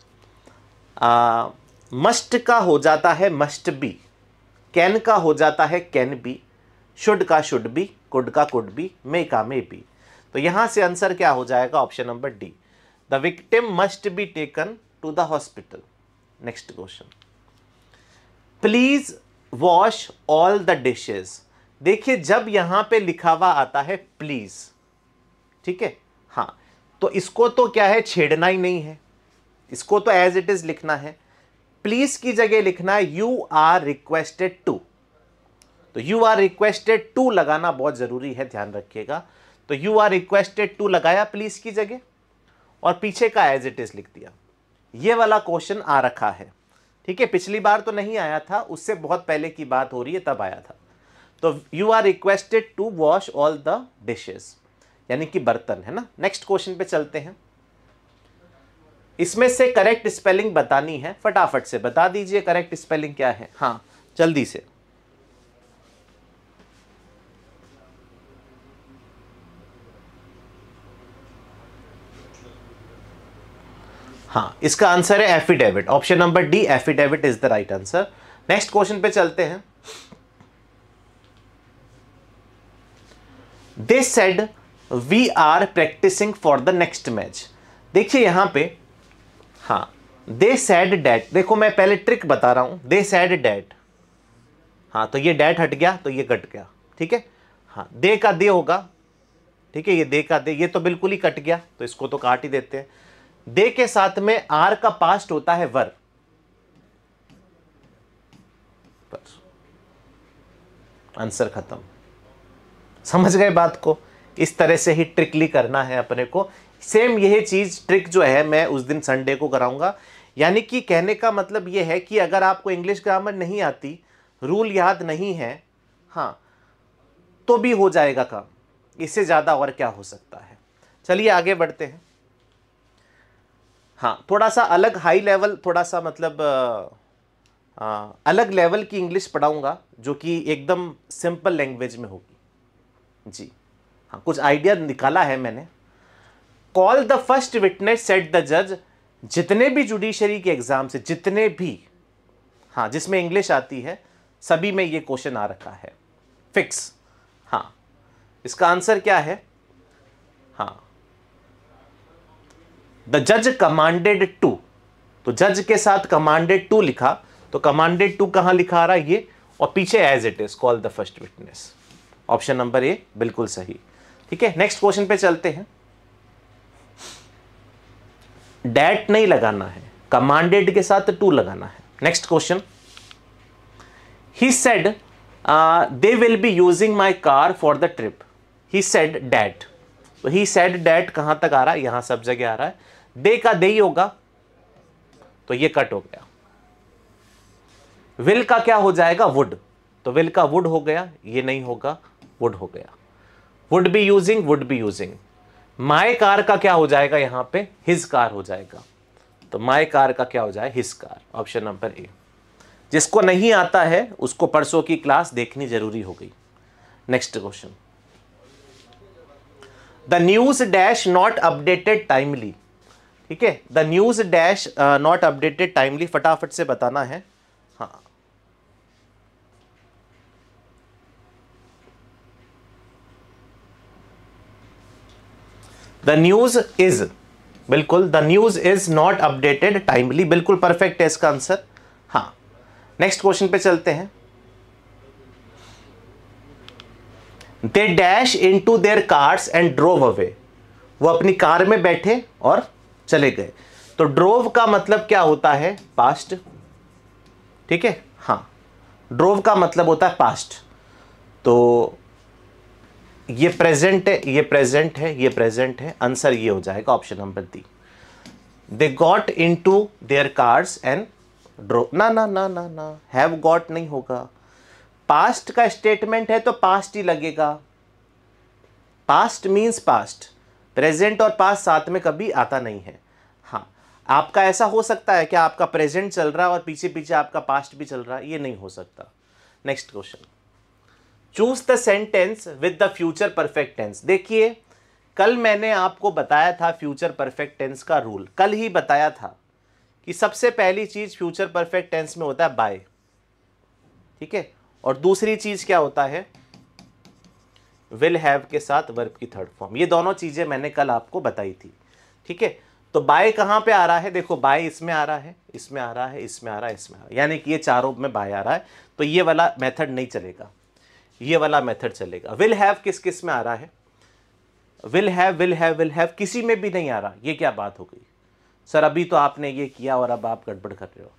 मस्ट का हो जाता है मस्ट बी कैन का हो जाता है कैन बी शुड का शुड बी कुड का कुड बी मे का मे बी तो यहां से आंसर क्या हो जाएगा option number D The victim must be taken to the hospital. Next question. Please wash all the dishes. देखिए जब यहां पे लिखा हुआ आता है प्लीज ठीक है हाँ तो इसको तो क्या है छेड़ना ही नहीं है इसको तो एज इट इज लिखना है प्लीज की जगह लिखना है यू आर रिक्वेस्टेड टू तो यू आर रिक्वेस्टेड टू लगाना बहुत जरूरी है ध्यान रखिएगा तो यू आर रिक्वेस्टेड टू लगाया प्लीज की जगह और पीछे का एज इट इज़ लिख दिया ये वाला क्वेश्चन आ रखा है ठीक है पिछली बार तो नहीं आया था उससे बहुत पहले की बात हो रही है तब आया था तो you are requested to wash all the dishes यानी कि बर्तन है ना नेक्स्ट क्वेश्चन पे चलते हैं इसमें से करेक्ट स्पेलिंग बतानी है फटाफट से बता दीजिए करेक्ट स्पेलिंग क्या है हाँ जल्दी से हाँ इसका आंसर है affidavit option number D affidavit is the right answer next question पे चलते हैं they said we are practicing for the next match देखिए यहां पे हाँ दे सेड डेट देखो मैं पहले ट्रिक बता रहा हूं दे सैड डेट हाँ तो ये डैट हट गया तो ये कट गया ठीक है हाँ दे का दे होगा ठीक है ये दे का दे ये तो बिल्कुल ही कट गया तो इसको तो काट ही देते हैं दे के साथ में आर का पास्ट होता है वर आंसर खत्म समझ गए बात को इस तरह से ही ट्रिकली करना है अपने को सेम यही चीज़ ट्रिक जो है मैं उस दिन संडे को कराऊंगा यानी कि कहने का मतलब यह है कि अगर आपको इंग्लिश ग्रामर नहीं आती रूल याद नहीं है हाँ तो भी हो जाएगा काम इससे ज़्यादा और क्या हो सकता है चलिए आगे बढ़ते हैं हाँ थोड़ा सा अलग हाई लेवल थोड़ा सा मतलब आ, अलग लेवल की इंग्लिश पढ़ाऊँगा जो कि एकदम सिंपल लैंग्वेज में होगी जी हाँ कुछ आइडिया निकाला है मैंने call the first witness said the जज जितने भी जुडिशरी के एग्ज़ाम से जितने भी हाँ जिसमें इंग्लिश आती है सभी में ये क्वेश्चन आ रखा है फिक्स हाँ इसका आंसर क्या है हाँ द जज कमांडेड टू तो जज के साथ कमांडेड टू लिखा तो कमांडेड टू कहां लिखा आ रहा है ये और पीछे as it is call the first witness option number A बिल्कुल सही ठीक है नेक्स्ट क्वेश्चन पे चलते हैं डैट नहीं लगाना है कमांडेड के साथ टू लगाना है next question he said they will be using my car for the trip he said that तो ही सेड डैट कहां तक आ रहा है यहां सब जगह आ रहा है दे का दे ही होगा तो ये कट हो गया विल का क्या हो जाएगा वुड तो विल का वुड हो गया ये नहीं होगा वुड हो गया would be using would be using my car का क्या हो जाएगा यहां पे हिज कार हो जाएगा तो माय कार का क्या हो जाए his car option number A जिसको नहीं आता है उसको परसों की क्लास देखनी जरूरी हो गई next question the news dash not updated timely ठीक है the news dash not updated timely फटाफट से बताना है हाँ द न्यूज़ इज बिल्कुल the news is not updated timely बिल्कुल परफेक्ट है इसका आंसर हाँ नेक्स्ट क्वेश्चन पे चलते हैं they dash into their cars and drove away वो अपनी कार में बैठे और चले गए तो ड्रोव का मतलब क्या होता है पास्ट ठीक है हाँ ड्रोव का मतलब होता है पास्ट तो ये प्रेजेंट है ये प्रेजेंट है ये प्रेजेंट है आंसर ये हो जाएगा option number D they got into their cars and drove ना ना ना ना ना हैव गॉट नहीं होगा पास्ट का स्टेटमेंट है तो पास्ट ही लगेगा पास्ट मीन्स पास्ट प्रेजेंट और पास साथ में कभी आता नहीं है हाँ आपका ऐसा हो सकता है कि आपका प्रेजेंट चल रहा है और पीछे पीछे आपका पास्ट भी चल रहा है ये नहीं हो सकता next question choose the sentence with the future perfect tense देखिए कल मैंने आपको बताया था फ्यूचर परफेक्ट टेंस का रूल कल ही बताया था कि सबसे पहली चीज़ फ्यूचर परफेक्ट टेंस में होता है बाय ठीक है और दूसरी चीज़ क्या होता है विल हैव के साथ वर्ब की थर्ड फॉर्म ये दोनों चीज़ें मैंने कल आपको बताई थी ठीक है तो बाय कहाँ पे आ रहा है देखो बाय इसमें आ रहा है इसमें आ रहा है इसमें आ रहा है इसमें आ रहा है यानी कि ये चारों में बाय आ रहा है तो ये वाला मेथड नहीं चलेगा ये वाला मेथड चलेगा विल हैव किस किस में आ रहा है will have will have will have किसी में भी नहीं आ रहा ये क्या बात हो गई सर अभी तो आपने ये किया और अब आप गड़बड़ कर रहे हो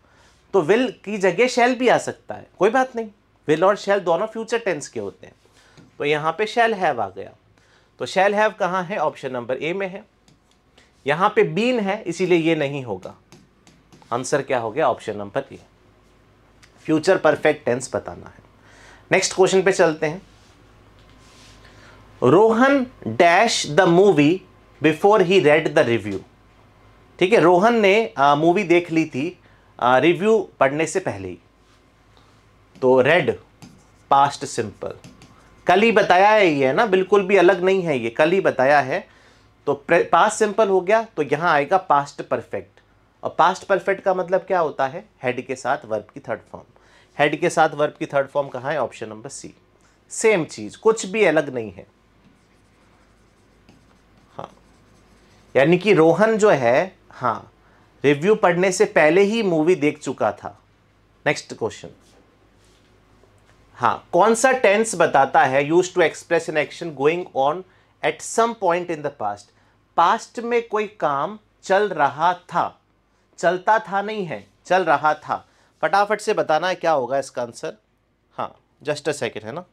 तो विल की जगह शेल भी आ सकता है कोई बात नहीं विल और शेल दोनों फ्यूचर टेंस के होते हैं तो यहाँ पे शेल हैव आ गया तो शेल हैव कहाँ है ऑप्शन नंबर ए में है यहाँ पे बीन है इसीलिए ये नहीं होगा आंसर क्या हो गया option number A future perfect tense बताना है नेक्स्ट क्वेश्चन पे चलते हैं Rohan dash the movie before he read the review ठीक है रोहन ने मूवी देख ली थी रिव्यू पढ़ने से पहले ही तो रेड पास्ट सिंपल कल ही बताया है ये है ना बिल्कुल भी अलग नहीं है ये कल ही बताया है तो पास्ट सिंपल हो गया तो यहाँ आएगा पास्ट परफेक्ट और पास्ट परफेक्ट का मतलब क्या होता है हेड के साथ वर्ब की थर्ड फॉर्म हेड के साथ वर्ब की थर्ड फॉर्म कहाँ है ऑप्शन नंबर सी सेम चीज़ कुछ भी अलग नहीं है हाँ यानी कि रोहन जो है हाँ रिव्यू पढ़ने से पहले ही मूवी देख चुका था नेक्स्ट क्वेश्चन हाँ कौन सा टेंस बताता है use to express an action going on at some point in the past past में कोई काम चल रहा था चलता था नहीं है चल रहा था फटाफट से बताना है क्या होगा इसका आंसर हाँ जस्ट अ सेकेंड है ना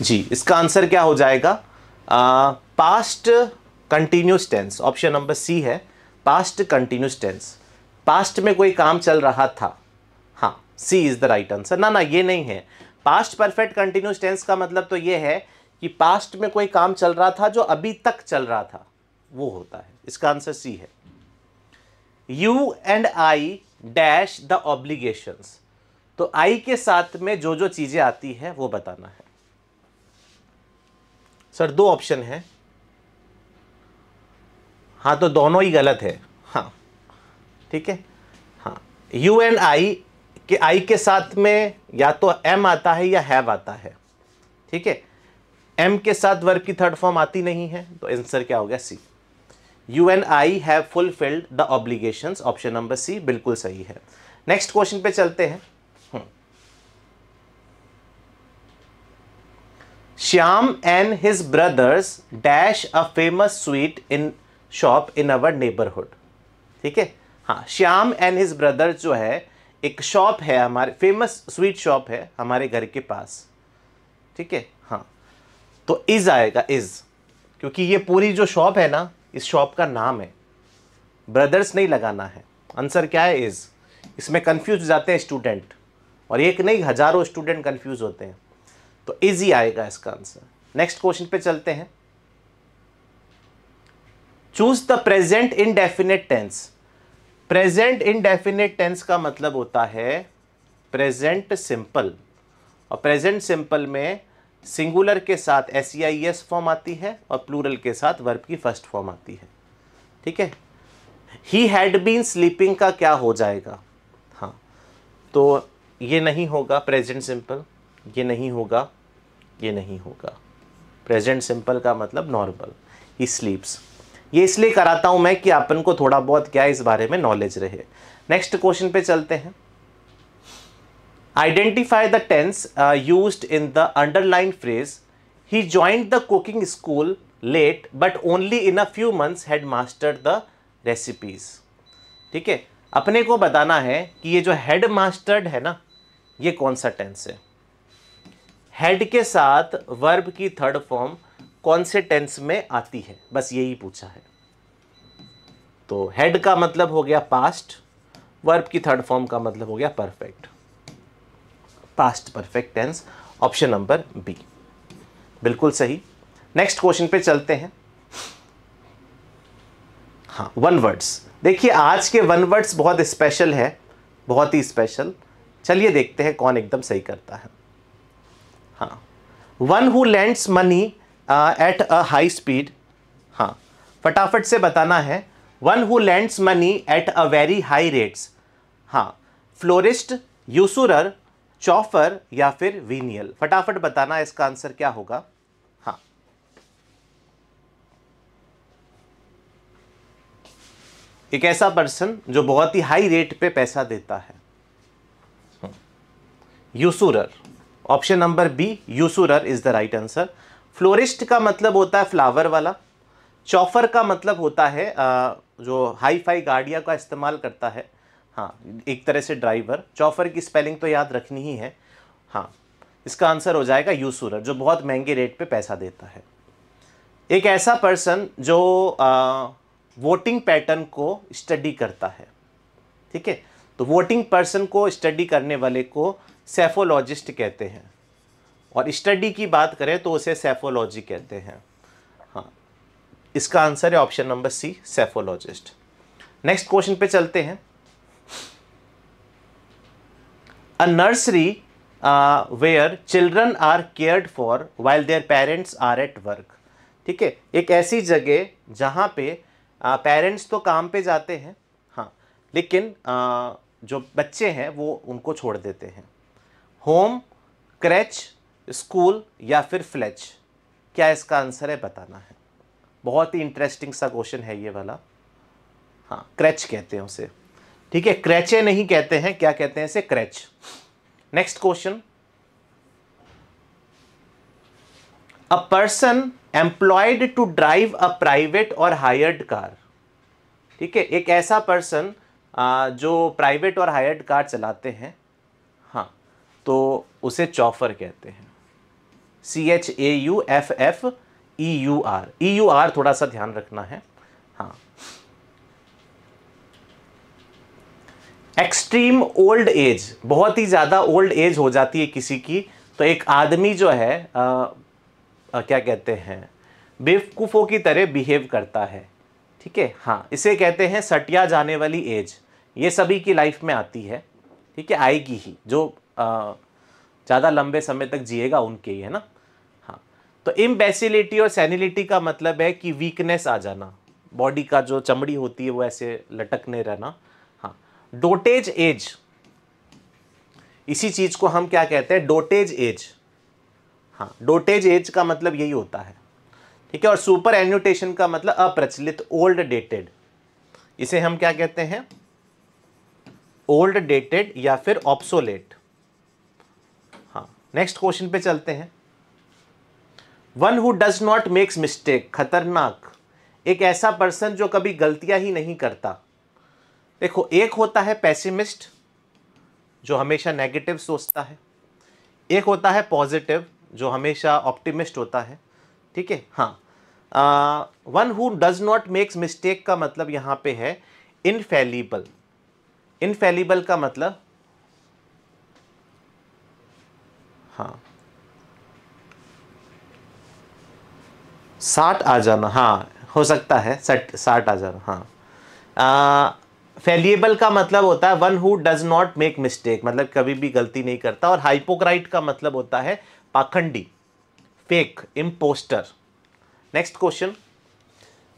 जी इसका आंसर क्या हो जाएगा past continuous tense option number C है पास्ट कंटिन्यूस टेंस पास्ट में कोई काम चल रहा था हाँ C is the right answer ना ना ये नहीं है पास्ट परफेक्ट कंटिन्यूस टेंस का मतलब तो ये है कि पास्ट में कोई काम चल रहा था जो अभी तक चल रहा था वो होता है इसका आंसर सी है you and I dash the obligations तो आई के साथ में जो जो चीज़ें आती हैं वो बताना है सर दो ऑप्शन है हाँ तो दोनों ही गलत है हाँ ठीक है हाँ यू एंड आई के आई के साथ में या तो एम आता है या हैव आता है ठीक है एम के साथ वर्ब की थर्ड फॉर्म आती नहीं है तो आंसर क्या हो गया C you and I have fulfilled the obligations option number C बिल्कुल सही है नेक्स्ट क्वेश्चन पे चलते हैं Shyam and his brothers dash a famous sweet in shop in our neighbourhood ठीक है हाँ श्याम एंड हिज ब्रदर जो है एक शॉप है हमारे फेमस स्वीट शॉप है हमारे घर के पास ठीक है हाँ तो इज़ आएगा इज़ क्योंकि ये पूरी जो शॉप है ना इस शॉप का नाम है ब्रदर्स नहीं लगाना है आंसर क्या है इज़ इसमें कन्फ्यूज जाते हैं स्टूडेंट और एक नहीं हज़ारों स्टूडेंट कन्फ्यूज होते हैं तो इजी आएगा इसका आंसर नेक्स्ट क्वेश्चन पे चलते हैं choose the present indefinite tense present indefinite tense का मतलब होता है प्रेजेंट सिंपल और प्रेजेंट सिंपल में सिंगुलर के साथ S C I S form आती है और प्लूरल के साथ वर्ब की फर्स्ट फॉर्म आती है ठीक है ही हैड बीन स्लीपिंग का क्या हो जाएगा हाँ तो ये नहीं होगा प्रेजेंट सिंपल ये नहीं होगा ये नहीं होगा प्रेजेंट सिंपल का मतलब नॉर्मल ही स्लीप्स ये इसलिए कराता हूँ मैं कि अपन को थोड़ा बहुत क्या इस बारे में नॉलेज रहे नेक्स्ट क्वेश्चन पे चलते हैं identify the tense use in the underline phrase he joined the cooking school late but only in a few months had master the recipes ठीक है अपने को बताना है कि ये जो हेड मास्टर्ड है ना ये कौन सा टेंस है हेड के साथ वर्ब की थर्ड फॉर्म कौन से टेंस में आती है बस यही पूछा है तो हेड का मतलब हो गया पास्ट वर्ब की थर्ड फॉर्म का मतलब हो गया perfect past perfect tense option number B बिल्कुल सही नेक्स्ट क्वेश्चन पे चलते हैं हाँ वन वर्ड्स देखिए आज के वन वर्ड्स बहुत स्पेशल है बहुत ही स्पेशल चलिए देखते हैं कौन एकदम सही करता है हाँ one who lends money at a high speed हाँ फटाफट से बताना है one who lends money at a very high rates हाँ फ्लोरिस्ट यूसुरर चौफर या फिर वीनियल फटाफट बताना इसका आंसर क्या होगा हाँ एक ऐसा पर्सन जो बहुत ही हाई रेट पे पैसा देता है यूसुरर हाँ। Option number B usurer is the right answer florist का मतलब होता है फ्लावर वाला चौफर का मतलब होता है जो हाई फाई गाड़िया का इस्तेमाल करता है हाँ एक तरह से ड्राइवर चौफर की स्पेलिंग तो याद रखनी ही है हाँ इसका आंसर हो जाएगा यूसुरर जो बहुत महंगे रेट पे पैसा देता है एक ऐसा पर्सन जो आ, वोटिंग पैटर्न को स्टडी करता है ठीक है तो वोटिंग पर्सन को स्टडी करने वाले को सेफोलॉजिस्ट कहते हैं और स्टडी की बात करें तो उसे सेफोलॉजी कहते हैं हाँ इसका आंसर है option number C psephologist next question पे चलते हैं a nursery where children are cared for while their parents are at work ठीक है एक ऐसी जगह जहाँ पे पेरेंट्स uh, तो काम पे जाते हैं हाँ लेकिन uh, जो बच्चे हैं वो उनको छोड़ देते हैं होम क्रैच स्कूल या फिर फ्लैच क्या इसका आंसर है बताना है बहुत ही इंटरेस्टिंग सा क्वेश्चन है ये वाला हाँ क्रैच कहते हैं उसे ठीक है क्रैचे नहीं कहते हैं क्या कहते हैं इसे creche next question a person employed to drive a private or hired car ठीक है एक ऐसा पर्सन जो प्राइवेट और हायर्ड कार चलाते हैं तो उसे चौफर कहते हैं C H A U F F E U R E U R थोड़ा सा ध्यान रखना है हाँ एक्सट्रीम ओल्ड एज बहुत ही ज़्यादा ओल्ड एज हो जाती है किसी की तो एक आदमी जो है आ, आ, क्या कहते हैं बेवकूफ़ों की तरह बिहेव करता है ठीक है हाँ इसे कहते हैं सटिया जाने वाली एज ये सभी की लाइफ में आती है ठीक है आएगी ही जो ज़्यादा लंबे समय तक जिएगा उनके ही है ना हाँ तो इम्बेसिलिटी और सैनिलिटी का मतलब है कि वीकनेस आ जाना बॉडी का जो चमड़ी होती है वो ऐसे लटकने रहना हाँ डोटेज एज इसी चीज़ को हम क्या कहते हैं डोटेज एज हाँ डोटेज एज का मतलब यही होता है ठीक है और सुपर एन्यूटेशन का मतलब अप्रचलित ओल्ड डेटेड इसे हम क्या कहते हैं ओल्ड डेटेड या फिर ऑप्सोलेट नेक्स्ट क्वेश्चन पे चलते हैं one who does not makes mistake खतरनाक एक ऐसा पर्सन जो कभी गलतियां ही नहीं करता देखो एक होता है पैसिमिस्ट जो हमेशा नेगेटिव सोचता है एक होता है पॉजिटिव जो हमेशा ऑप्टिमिस्ट होता है ठीक है हाँ one who does not makes mistake का मतलब यहाँ पे है इनफेलिबल इनफेलिबल का मतलब हाँ साठ आ जाना हाँ हो सकता है सट साठ आ जाना हाँ फेलिएबल का मतलब होता है one who does not make mistake मतलब कभी भी गलती नहीं करता और हाइपोक्राइट का मतलब होता है पाखंडी फेक इम्पोस्टर नेक्स्ट क्वेश्चन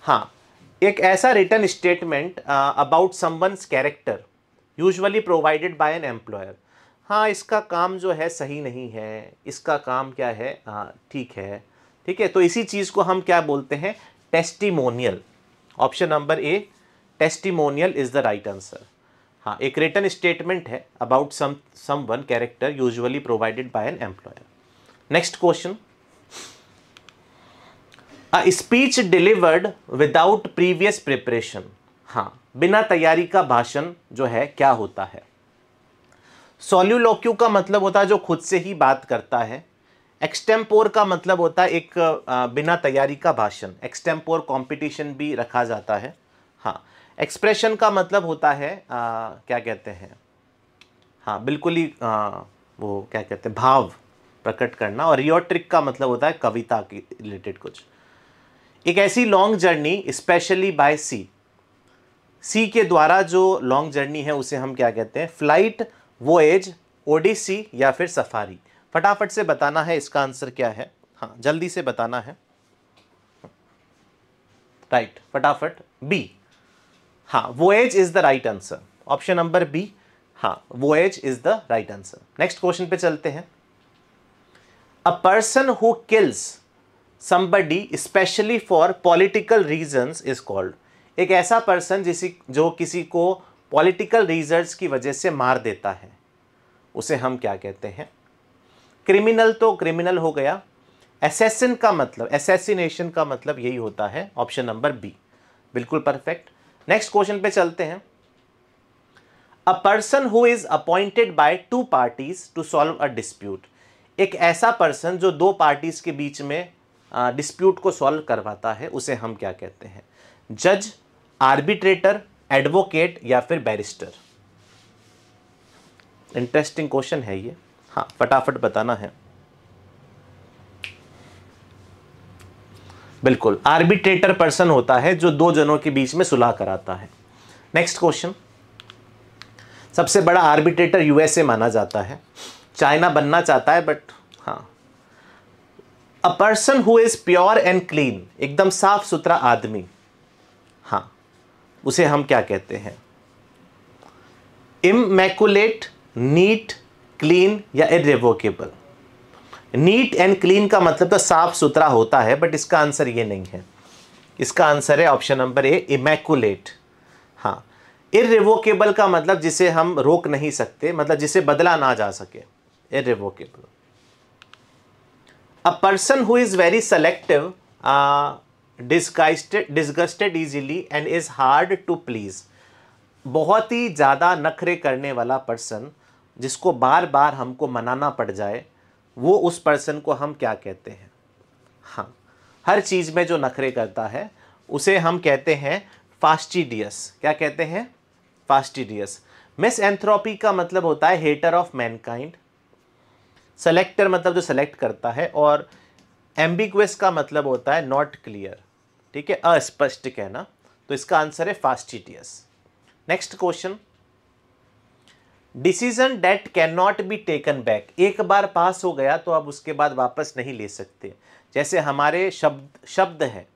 हाँ एक ऐसा return statement about someone's character usually provided by an employer हाँ इसका काम जो है सही नहीं है इसका काम क्या है हाँ ठीक है ठीक है तो इसी चीज़ को हम क्या बोलते हैं testimonial option number A testimonial is the right answer हाँ एक रिटर्न स्टेटमेंट है about some someone character usually provided by an employer next question a speech delivered without previous preparation हाँ बिना तैयारी का भाषण जो है क्या होता है सोल्यूलोक्यू का मतलब होता है जो खुद से ही बात करता है एक्सटेम्पोर का मतलब होता है एक बिना तैयारी का भाषण एक्सटेम्पोर कंपटीशन भी रखा जाता है हाँ एक्सप्रेशन का मतलब होता है आ, क्या कहते हैं हाँ बिल्कुल ही आ, वो क्या कहते हैं भाव प्रकट करना और रियोट्रिक का मतलब होता है कविता के रिलेटेड कुछ एक ऐसी long journey specially by sea sea के द्वारा जो लॉन्ग जर्नी है उसे हम क्या कहते हैं फ्लाइट वो एज ओडिसी या फिर सफारी फटाफट से बताना है इसका आंसर क्या है हाँ जल्दी से बताना है राइट फटाफट बी हाँ voyage is the right answer option number B हाँ voyage is the right answer next question पे चलते हैं a person who kills somebody specially for political reasons is called एक ऐसा पर्सन जिस जो किसी को पॉलिटिकल रीजर्स की वजह से मार देता है उसे हम क्या कहते हैं क्रिमिनल तो क्रिमिनल हो गया एसेसिन का मतलब एसेसिनेशन का मतलब यही होता है ऑप्शन नंबर बी बिल्कुल परफेक्ट नेक्स्ट क्वेश्चन पे चलते हैं a person who is appointed by two parties to solve a dispute एक ऐसा पर्सन जो दो पार्टीज के बीच में डिस्प्यूट को सॉल्व करवाता है उसे हम क्या कहते हैं जज आर्बिट्रेटर एडवोकेट या फिर बैरिस्टर इंटरेस्टिंग क्वेश्चन है ये हाँ फटाफट बताना है बिल्कुल आर्बिट्रेटर पर्सन होता है जो दो जनों के बीच में सुलह कराता है नेक्स्ट क्वेश्चन सबसे बड़ा आर्बिट्रेटर यूएसए माना जाता है चाइना बनना चाहता है बट हाँ a person who is pure and clean एकदम साफ सुथरा आदमी उसे हम क्या कहते हैं इमेकुलेट नीट क्लीन या इरेवोकेबल नीट एंड क्लीन का मतलब तो साफ सुथरा होता है बट इसका आंसर ये नहीं है इसका आंसर है ऑप्शन नंबर ए इमेकुलेट हाँ इरेवोकेबल का मतलब जिसे हम रोक नहीं सकते मतलब जिसे बदला ना जा सके irrevocable a person who is very selective disgusted disgusted easily and is hard to please बहुत ही ज़्यादा नखरे करने वाला पर्सन जिसको बार बार हमको मनाना पड़ जाए वो उस पर्सन को हम क्या कहते हैं हाँ हर चीज़ में जो नखरे करता है उसे हम कहते हैं फास्टिडियस क्या कहते हैं फास्टिडियस मिस एंथ्रोपी का मतलब होता है हेटर ऑफ मैनकाइंड सेलेक्टर मतलब जो सेलेक्ट करता है और एम्बिक्वेस का मतलब होता है नॉट क्लियर ठीक है अस्पष्ट कहना तो इसका आंसर है fastidious next question decision that can not be taken back एक बार पास हो गया तो आप उसके बाद वापस नहीं ले सकते जैसे हमारे शब्द शब्द है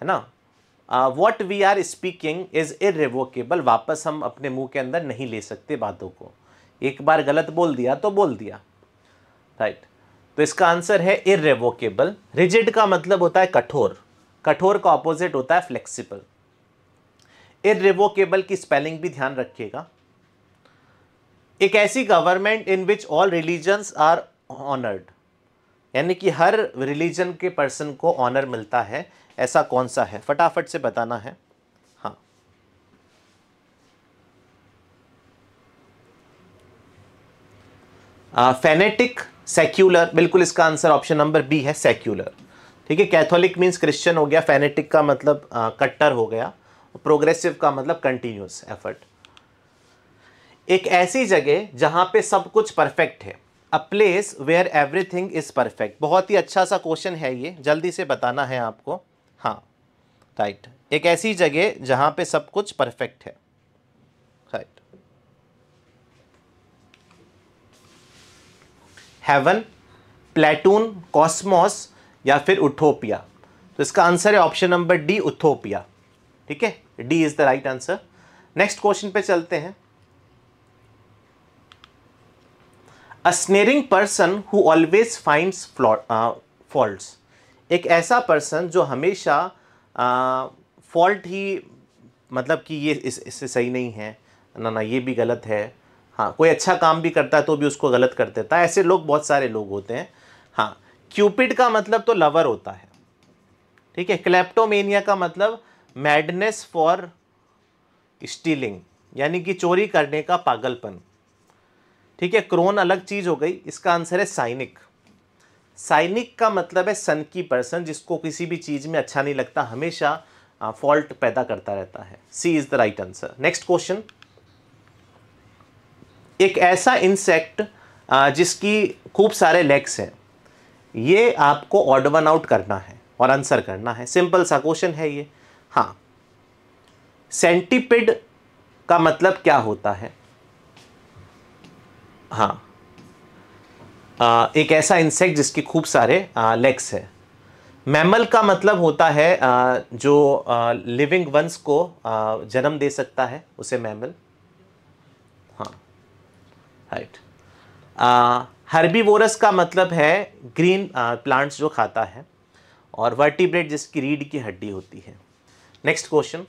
है ना what we are speaking is irrevocable वापस हम अपने मुंह के अंदर नहीं ले सकते बातों को एक बार गलत बोल दिया तो बोल दिया राइट right. तो इसका आंसर है इरेवोकेबल रिजिड का मतलब होता है कठोर कठोर का ऑपोजिट होता है फ्लेक्सिबल इरिवोकेबल की स्पेलिंग भी ध्यान रखिएगा एक ऐसी government in which all religions are honoured यानी कि हर रिलीजन के पर्सन को ऑनर मिलता है ऐसा कौन सा है फटाफट से बताना है हाँ फेनेटिक uh, सेक्यूलर बिल्कुल इसका आंसर ऑप्शन नंबर बी है सेक्यूलर ठीक है कैथोलिक मीन्स क्रिश्चियन हो गया फैनेटिक का मतलब कट्टर हो गया प्रोग्रेसिव का मतलब कंटिन्यूस एफर्ट एक ऐसी जगह जहां पे सब कुछ परफेक्ट है a place where everything is perfect बहुत ही अच्छा सा क्वेश्चन है ये जल्दी से बताना है आपको हाँ राइट एक ऐसी जगह जहां पे सब कुछ परफेक्ट है राइट हेवन प्लेटून कॉस्मोस या फिर उथोपिया तो इसका आंसर है ऑप्शन नंबर डी उथोपिया ठीक है D is the right answer next question पे चलते हैं a sneering person who always finds fault एक ऐसा पर्सन जो हमेशा फॉल्ट uh, ही मतलब कि ये इस, इससे सही नहीं है ना ना ये भी गलत है हाँ कोई अच्छा काम भी करता है तो भी उसको गलत कर देता है ऐसे लोग बहुत सारे लोग होते हैं हाँ क्यूपिड का मतलब तो लवर होता है ठीक है क्लेप्टोमेनिया का मतलब मैडनेस फॉर स्टीलिंग यानी कि चोरी करने का पागलपन ठीक है क्रोन अलग चीज़ हो गई इसका आंसर है साइनिक साइनिक का मतलब है सन की पर्सन जिसको किसी भी चीज़ में अच्छा नहीं लगता हमेशा फॉल्ट पैदा करता रहता है C is the right answer next question एक ऐसा इंसेक्ट जिसकी खूब सारे लेग्स हैं ये आपको ऑर्ड वन आउट करना है और आंसर करना है सिंपल सा क्वेश्चन है ये हाँ सेंटीपिड का मतलब क्या होता है हाँ आ, एक ऐसा इंसेक्ट जिसके खूब सारे आ, लेग्स है मैमल का मतलब होता है आ, जो आ, लिविंग वंस को आ, जन्म दे सकता है उसे मैमल हाँ राइट हर्बीवोरस का मतलब है ग्रीन प्लांट्स जो खाता है और वर्टिब्रेट जिसकी रीढ़ की हड्डी होती है next question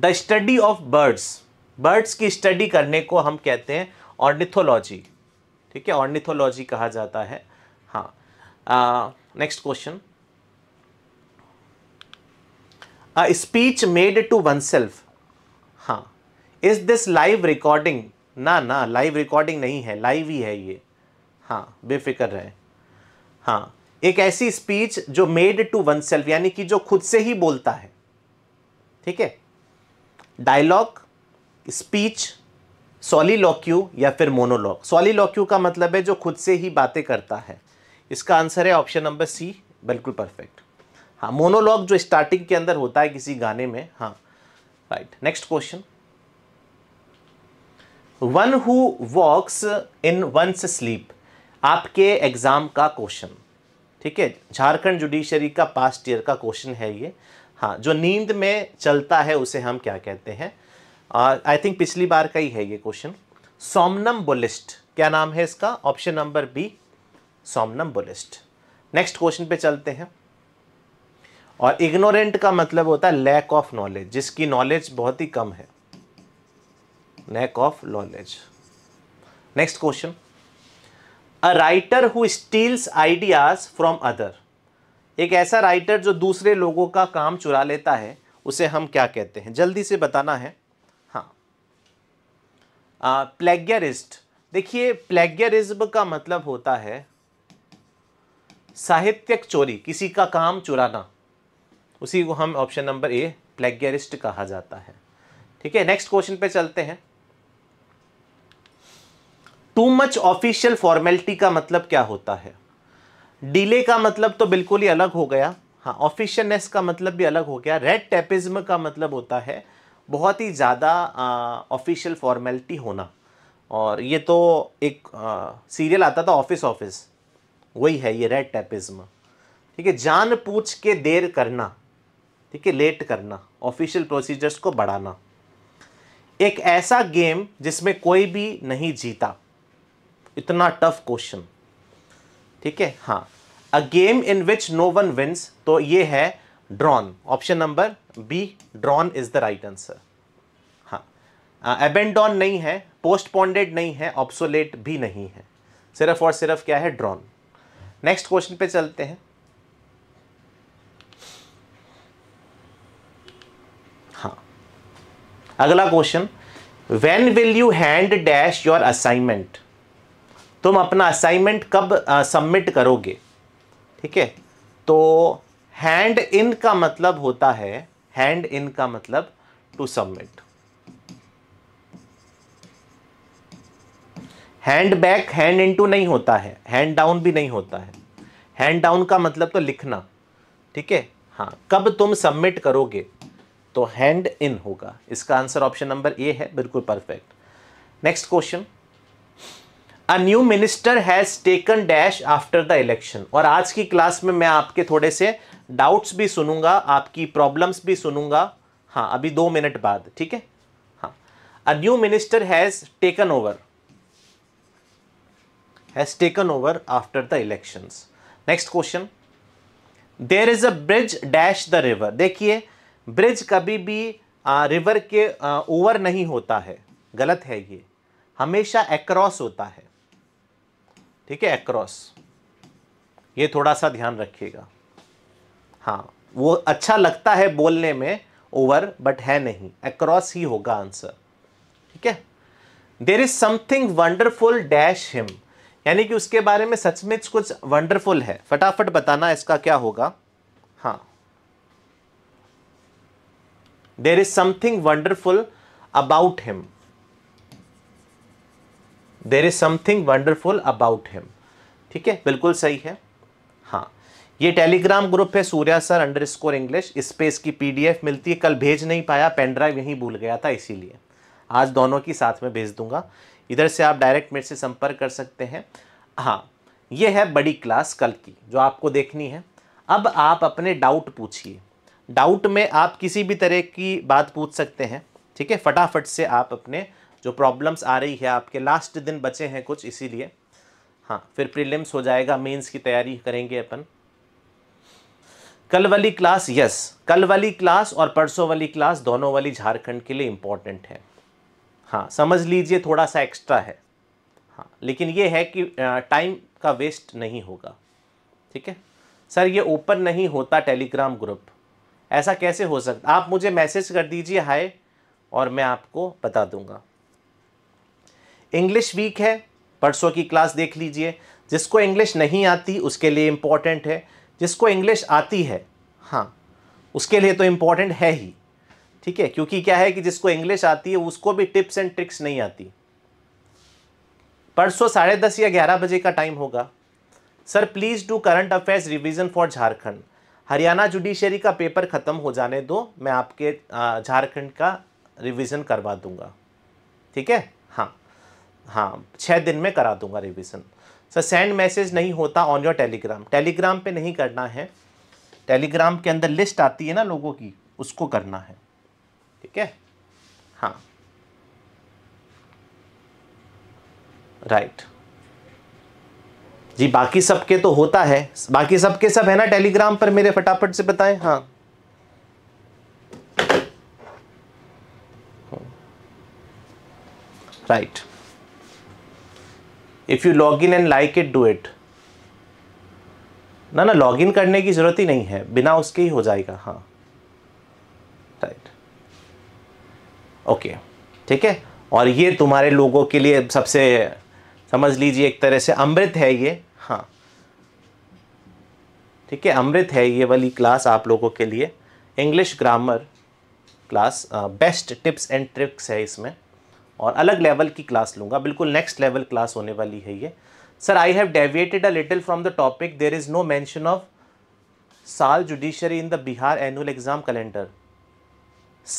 the study of birds birds की स्टडी करने को हम कहते हैं ऑर्निथोलॉजी ठीक है ऑर्निथोलॉजी कहा जाता है हाँ next question a speech made to oneself हाँ इज दिस लाइव रिकॉर्डिंग ना ना लाइव रिकॉर्डिंग नहीं है लाइव ही है ये हाँ बेफिक्र रहे हाँ एक ऐसी स्पीच जो मेड टू वन सेल्फ यानी कि जो खुद से ही बोलता है ठीक है डायलॉग स्पीच सॉलीलॉक्यू या फिर मोनोलॉग सॉलीलॉक्यू का मतलब है जो खुद से ही बातें करता है इसका आंसर है ऑप्शन नंबर सी बिल्कुल परफेक्ट हाँ मोनोलॉग जो स्टार्टिंग के अंदर होता है किसी गाने में हाँ right next question one who walks in one's sleep आपके एग्ज़ाम का क्वेश्चन ठीक है झारखंड जुडिशरी का पास्ट ईयर का क्वेश्चन है ये हाँ जो नींद में चलता है उसे हम क्या कहते हैं आई थिंक पिछली बार का ही है ये क्वेश्चन सोमनम बुलिस्ट क्या नाम है इसका option number B somnambulist next question पे चलते हैं और इग्नोरेंट का मतलब होता है लैक ऑफ नॉलेज जिसकी नॉलेज बहुत ही कम है lack of knowledge next question a writer who steals ideas from other एक ऐसा राइटर जो दूसरे लोगों का काम चुरा लेता है उसे हम क्या कहते हैं जल्दी से बताना है हाँ प्लेग्यरिस्ट देखिए प्लेग्यरिज्म का मतलब होता है साहित्यक चोरी किसी का काम चुराना उसी को हम ऑप्शन नंबर ए प्लेग्यरिस्ट कहा जाता है ठीक है नेक्स्ट क्वेश्चन पे चलते हैं टू मच ऑफिशियल फॉर्मेलिटी का मतलब क्या होता है डिले का मतलब तो बिल्कुल ही अलग हो गया हाँ ऑफिशियलनेस का मतलब भी अलग हो गया रेड टेपिज्म का मतलब होता है बहुत ही ज़्यादा ऑफिशियल फॉर्मेलिटी होना और ये तो एक सीरियल आता था ऑफिस ऑफिस वही है ये रेड टेपिज्म ठीक है जान पूछ के देर करना ठीक है लेट करना ऑफिशियल प्रोसीजर्स को बढ़ाना एक ऐसा गेम जिसमें कोई भी नहीं जीता इतना टफ क्वेश्चन ठीक है हाँ a game in which no one wins तो ये है drawn option number B drawn is the right answer हाँ एबेंडॉन uh, नहीं है पोस्टपोन्डेड नहीं है ऑप्सोलेट भी नहीं है सिर्फ और सिर्फ क्या है ड्रॉन नेक्स्ट क्वेश्चन पे चलते हैं हाँ अगला question when will you hand dash your assignment तुम अपना असाइनमेंट कब सबमिट करोगे ठीक है तो हैंड इन का मतलब होता है हैंड इन का मतलब to submit hand back hand in to नहीं होता है हैंड डाउन भी नहीं होता है हैंड डाउन का मतलब तो लिखना ठीक है हाँ कब तुम सबमिट करोगे तो हैंड इन होगा इसका आंसर ऑप्शन नंबर ए है बिल्कुल perfect next question a new minister has taken dash after the election और आज की क्लास में मैं आपके थोड़े से डाउट्स भी सुनूंगा आपकी प्रॉब्लम्स भी सुनूंगा हाँ अभी दो मिनट बाद ठीक है हाँ a new minister has taken over has taken over after the elections next question there is a bridge dash the river देखिए ब्रिज कभी भी रिवर के ओवर नहीं होता है गलत है ये हमेशा एक्रॉस होता है ठीक है एक्रॉस ये थोड़ा सा ध्यान रखिएगा हाँ वो अच्छा लगता है बोलने में ओवर बट है नहीं एक्रॉस ही होगा आंसर ठीक है there is something wonderful dash him यानी कि उसके बारे में सचमिच कुछ वंडरफुल है फटाफट बताना इसका क्या होगा हाँ there is something wonderful about him there is something wonderful about him ठीक है बिल्कुल सही है हाँ ये टेलीग्राम ग्रुप है Surya sir underscore English space की पीडीएफ मिलती है कल भेज नहीं पाया पेनड्राइव यहीं भूल गया था इसीलिए आज दोनों की साथ में भेज दूंगा इधर से आप डायरेक्ट मेरे से संपर्क कर सकते हैं हाँ ये है बड़ी क्लास कल की जो आपको देखनी है अब आप अपने डाउट पूछिए डाउट में आप किसी भी तरह की बात पूछ सकते हैं ठीक है फटाफट से आप अपने जो प्रॉब्लम्स आ रही है आपके लास्ट दिन बचे हैं कुछ इसीलिए हाँ फिर प्रीलिम्स हो जाएगा मेंस की तैयारी करेंगे अपन कल वाली क्लास यस कल वाली क्लास और परसों वाली क्लास दोनों वाली झारखंड के लिए इंपॉर्टेंट है हाँ समझ लीजिए थोड़ा सा एक्स्ट्रा है हाँ लेकिन ये है कि टाइम का वेस्ट नहीं होगा ठीक है सर ये ओपन नहीं होता टेलीग्राम ग्रुप ऐसा कैसे हो सकता आप मुझे मैसेज कर दीजिए हाय और मैं आपको बता दूंगा इंग्लिश वीक है परसों की क्लास देख लीजिए जिसको इंग्लिश नहीं आती उसके लिए इम्पॉर्टेंट है जिसको इंग्लिश आती है हाँ उसके लिए तो इम्पॉर्टेंट है ही ठीक है क्योंकि क्या है कि जिसको इंग्लिश आती है उसको भी टिप्स एंड ट्रिक्स नहीं आती परसों साढ़े दस या ग्यारह बजे का टाइम होगा sir please do current affairs revision for Jharkhand Haryana judiciary का पेपर ख़त्म हो जाने दो मैं आपके झारखंड का रिवीजन करवा दूंगा ठीक है हाँ हाँ छः दिन में करा दूंगा रिविज़न सर सेंड मैसेज नहीं होता ऑन योर टेलीग्राम टेलीग्राम पे नहीं करना है टेलीग्राम के अंदर लिस्ट आती है ना लोगों की उसको करना है ठीक है हाँ राइट right. जी बाकी सबके तो होता है बाकी सबके सब है ना टेलीग्राम पर मेरे फटाफट से बताएं हाँ right right. If you log in and like it do it ना ना लॉग इन करने की ज़रूरत ही नहीं है बिना उसके ही हो जाएगा हाँ राइट ओके ठीक है और ये तुम्हारे लोगों के लिए सबसे समझ लीजिए एक तरह से अमृत है ये हाँ ठीक है अमृत है ये वाली क्लास आप लोगों के लिए English grammar class best tips and tricks है इसमें और अलग लेवल की क्लास लूँगा बिल्कुल नेक्स्ट लेवल क्लास होने वाली है ये sir I have deviated a little from the topic there is no mention of साल judiciary in the Bihar annual exam calendar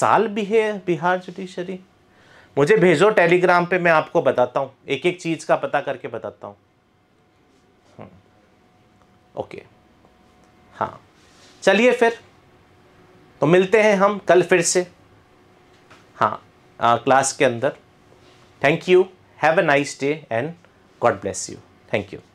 साल भी है बिहार जुडिशरी मुझे भेजो टेलीग्राम पे मैं आपको बताता हूँ एक एक चीज़ का पता करके बताता हूँ ओके हम्म। हाँ चलिए फिर तो मिलते हैं हम कल फिर से हाँ आ, क्लास के अंदर Thank you. Have a nice day and God bless you. Thank you.